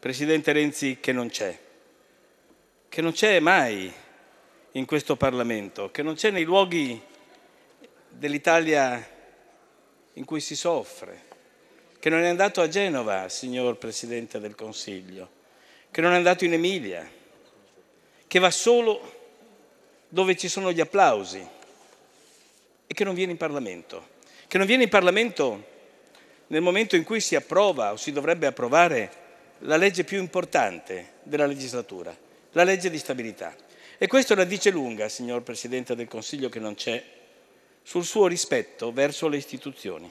Presidente Renzi che non c'è, che non c'è mai in questo Parlamento, che non c'è nei luoghi dell'Italia in cui si soffre, che non è andato a Genova, signor Presidente del Consiglio, che non è andato in Emilia, che va solo dove ci sono gli applausi e che non viene in Parlamento, che non viene in Parlamento nel momento in cui si approva o si dovrebbe approvare la legge più importante della legislatura, la legge di stabilità. E questo la dice lunga, signor Presidente del Consiglio, che non c'è, sul suo rispetto verso le istituzioni.